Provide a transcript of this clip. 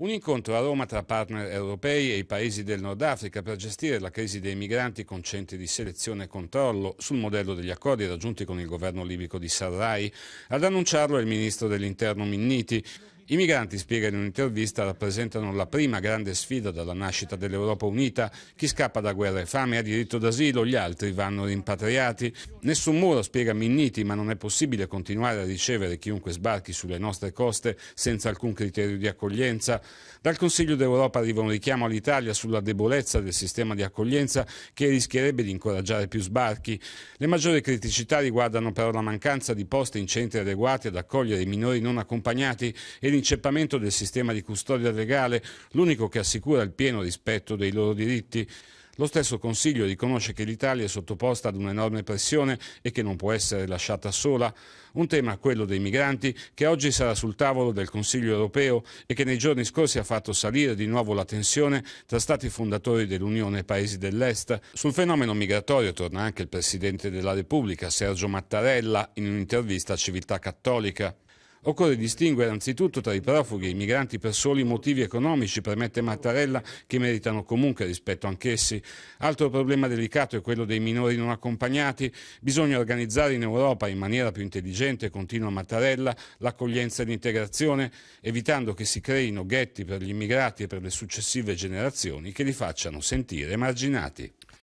Un incontro a Roma tra partner europei e i paesi del Nord Africa per gestire la crisi dei migranti con centri di selezione e controllo sul modello degli accordi raggiunti con il governo libico di Sarraj. Ad annunciarlo è il ministro dell'interno Minniti. I migranti, spiega in un'intervista, rappresentano la prima grande sfida dalla nascita dell'Europa unita. Chi scappa da guerra e fame ha diritto d'asilo, gli altri vanno rimpatriati. Nessun muro, spiega Minniti, ma non è possibile continuare a ricevere chiunque sbarchi sulle nostre coste senza alcun criterio di accoglienza. Dal Consiglio d'Europa arriva un richiamo all'Italia sulla debolezza del sistema di accoglienza che rischierebbe di incoraggiare più sbarchi. Le maggiori criticità riguardano però la mancanza di posti in centri adeguati ad accogliere i minori non accompagnati e l'inceppamento del sistema di custodia legale, l'unico che assicura il pieno rispetto dei loro diritti. Lo stesso Consiglio riconosce che l'Italia è sottoposta ad un'enorme pressione e che non può essere lasciata sola. Un tema, quello dei migranti, che oggi sarà sul tavolo del Consiglio europeo e che nei giorni scorsi ha fatto salire di nuovo la tensione tra stati fondatori dell'Unione e paesi dell'Est. Sul fenomeno migratorio torna anche il Presidente della Repubblica, Sergio Mattarella, in un'intervista a Civiltà Cattolica. Occorre distinguere anzitutto tra i profughi e i migranti per soli motivi economici, permette Mattarella, che meritano comunque rispetto anch'essi. Altro problema delicato è quello dei minori non accompagnati. Bisogna organizzare in Europa in maniera più intelligente, continua Mattarella, l'accoglienza e l'integrazione, evitando che si creino ghetti per gli immigrati e per le successive generazioni che li facciano sentire emarginati.